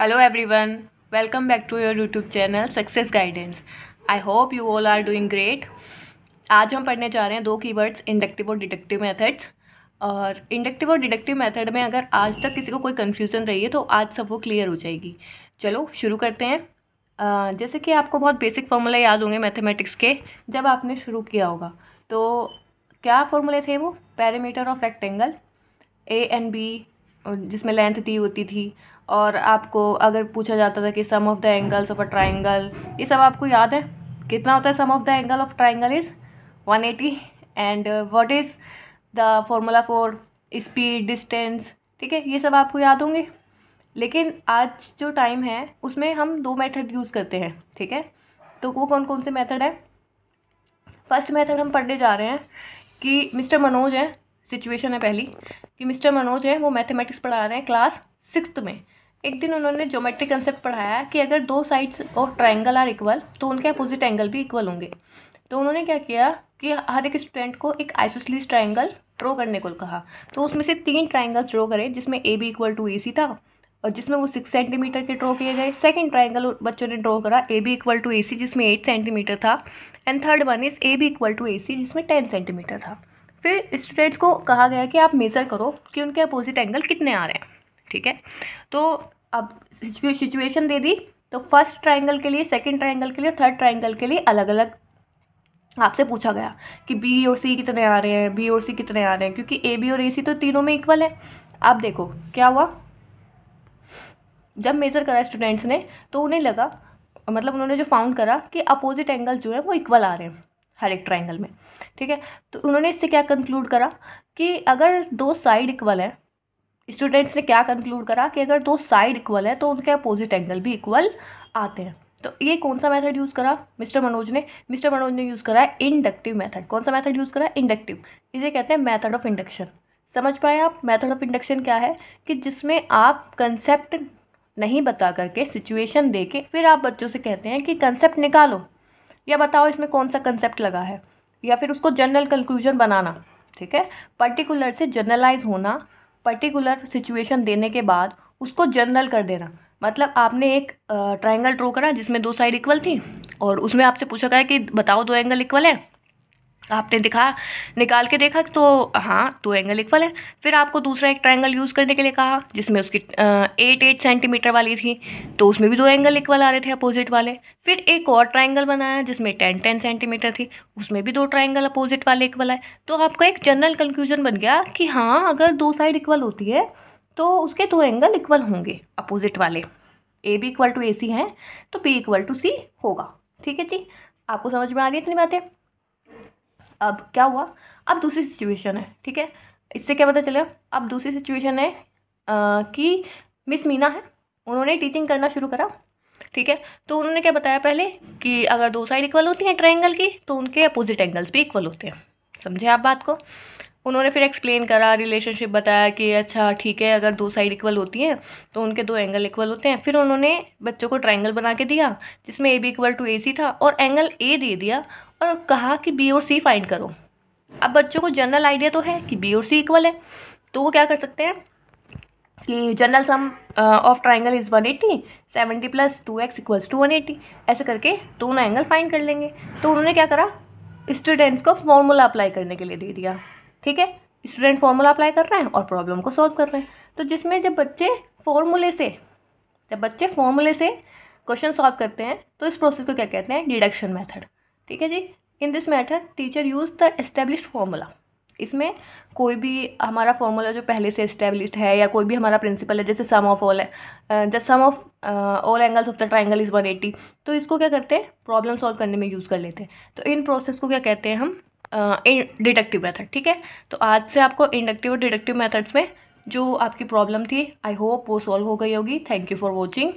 hello everyone, welcome back to your YouTube channel success guidance I hope you all are doing great आज हम पढ़ने जा रहे हैं दो कीवर्ड्स इंडक्टिव और डिडक्टिव मेथड्स और इंडक्टिव और डिडक्टिव मेथड में अगर आज तक किसी को कोई कन्फ्यूज़न रही है तो आज सब वो क्लियर हो जाएगी चलो शुरू करते हैं uh, जैसे कि आपको बहुत बेसिक फॉर्मूला याद होंगे मैथेमेटिक्स के जब आपने शुरू किया होगा तो क्या फॉर्मूले थे वो parameter of rectangle A and B और जिसमें लेंथ दी होती थी और आपको अगर पूछा जाता था कि sum of the angles of a triangle ये सब आपको याद है कितना होता है sum of the angle of triangle is one eighty and what is the formula for speed distance ठीक है ये सब आपको याद होंगे लेकिन आज जो टाइम है उसमें हम दो मेथड यूज़ करते हैं ठीक है तो वो कौन कौन से मेथड है फर्स्ट मेथड हम पढ़ने जा रहे हैं कि मिस्टर मनोज हैं सिचुएशन है पहली कि मिस्टर मनोज हैं वो मैथमेटिक्स पढ़ा रहे हैं क्लास सिक्स में एक दिन उन्होंने ज्योमेट्रिक कंसेप्ट पढ़ाया कि अगर दो sides of triangle are equal तो उनके अपोजिट एंगल भी इक्वल होंगे तो उन्होंने क्या किया कि हर एक स्टूडेंट को एक आइसोसलीस ट्राइंगल ड्रॉ करने को कहा तो उसमें से तीन ट्राइंगल्स ड्रॉ करें जिसमें A B equal to A C था और जिसमें वो सिक्स सेंटीमीटर के ड्रॉ किए गए सेकंड ट्राइंगल बच्चों ने ड्रॉ करा A B equal to A C जिसमें एट सेंटीमीटर था and third one is A B equal to A C जिसमें टेन सेंटीमीटर था फिर स्टूडेंट्स को कहा गया कि आप मेज़र करो कि उनके अपोजिट एंगल कितने आ रहे हैं ठीक है तो अब सिचुएशन दे दी तो फर्स्ट ट्राइंगल के लिए सेकेंड ट्राइंगल के लिए थर्ड ट्राइंगल के लिए अलग अलग आपसे पूछा गया कि बी और सी कितने आ रहे हैं बी और सी कितने आ रहे हैं क्योंकि ए बी और ए सी तो तीनों में इक्वल है आप देखो क्या हुआ जब मेज़र करा स्टूडेंट्स ने तो उन्हें लगा मतलब उन्होंने जो फाउंड करा कि अपोजिट एंगल जो है वो इक्वल आ रहे हैं हर एक ट्राइंगल में ठीक है तो उन्होंने इससे क्या कंक्लूड करा कि अगर दो साइड इक्वल हैं स्टूडेंट्स ने क्या कंक्लूड करा कि अगर दो साइड इक्वल हैं तो उनके अपोजिट एंगल भी इक्वल आते हैं तो ये कौन सा मेथड यूज़ करा मिस्टर मनोज ने मिस्टर मनोज ने यूज़ करा है इंडक्टिव मेथड कौन सा मेथड यूज़ करा इंडक्टिव इसे कहते हैं मेथड ऑफ इंडक्शन समझ पाए आप मेथड ऑफ इंडक्शन क्या है कि जिसमें आप कंसेप्ट नहीं बता करके सिचुएशन दे के फिर आप बच्चों से कहते हैं कि कंसेप्ट निकालो या बताओ इसमें कौन सा कंसेप्ट लगा है या फिर उसको जनरल कंक्लूजन बनाना ठीक है पर्टिकुलर से जनरलाइज होना पर्टिकुलर सिचुएशन देने के बाद उसको जनरल कर देना मतलब आपने एक ट्राइंगल ड्रो करा जिसमें दो साइड इक्वल थी और उसमें आपसे पूछा गया कि बताओ दो एंगल इक्वल है आपने दिखा निकाल के देखा तो हाँ दो एंगल इक्वल है फिर आपको दूसरा एक ट्राइंगल यूज़ करने के लिए कहा जिसमें उसकी एट एट सेंटीमीटर वाली थी तो उसमें भी दो एंगल इक्वल आ रहे थे अपोजिट वाले फिर एक और ट्राइंगल बनाया जिसमें टेन टेन सेंटीमीटर थी उसमें भी दो ट्राइंगल अपोजिट वाले इक्वल आए तो आपका एक जनरल कंक्लूजन बन गया कि हाँ अगर दो साइड इक्वल होती है तो उसके दो एंगल इक्वल होंगे अपोजिट वाले A B equal to A C हैं तो बी इक्वल टू सी होगा ठीक है जी आपको समझ में आ रही है इतनी बातें अब क्या हुआ अब दूसरी सिचुएशन है ठीक है इससे क्या पता चलेगा अब दूसरी सिचुएशन है कि मिस मीना है उन्होंने टीचिंग करना शुरू करा ठीक है तो उन्होंने क्या बताया पहले कि अगर दो साइड इक्वल होती हैं ट्राइंगल की तो उनके अपोजिट एंगल्स भी इक्वल होते हैं समझे आप बात को उन्होंने फिर एक्सप्लेन करा रिलेशनशिप बताया कि अच्छा ठीक है अगर दो साइड इक्वल होती हैं तो उनके दो एंगल इक्वल होते हैं फिर उन्होंने बच्चों को ट्राइंगल बना के दिया जिसमें A B equal to A C था और एंगल ए दे दिया और कहा कि बी और सी फाइंड करो अब बच्चों को जनरल आइडिया तो है कि बी और सी इक्वल है तो वो क्या कर सकते हैं कि general sum of triangle is one eighty seventy plus two x equals to one eighty ऐसे करके दोनों एंगल फाइंड कर लेंगे तो उन्होंने क्या करा स्टूडेंट्स को फॉर्मूला अप्लाई करने के लिए दे दिया ठीक है स्टूडेंट फॉर्मूला अप्लाई कर रहे हैं और प्रॉब्लम को सॉल्व कर रहे हैं तो जिसमें जब बच्चे फॉर्मूले से जब बच्चे फॉर्मूले से क्वेश्चन सॉल्व करते हैं तो इस प्रोसेस को क्या कहते हैं डिडक्शन मैथड ठीक है जी in this method teacher use the establish formula इसमें कोई भी हमारा फॉर्मूला जो पहले से इस्टेब्लिश है या कोई भी हमारा प्रिंसिपल है जैसे sum of all the sum of all angles of the triangle is 180 तो इसको क्या करते हैं प्रॉब्लम सॉल्व करने में यूज़ कर लेते हैं तो इन प्रोसेस को क्या कहते हैं हम डिडक्टिव मेथड ठीक है तो आज से आपको इंडक्टिव और डिडक्टिव मेथड्स में जो आपकी प्रॉब्लम थी आई होप वो सॉल्व हो गई होगी थैंक यू फॉर वॉचिंग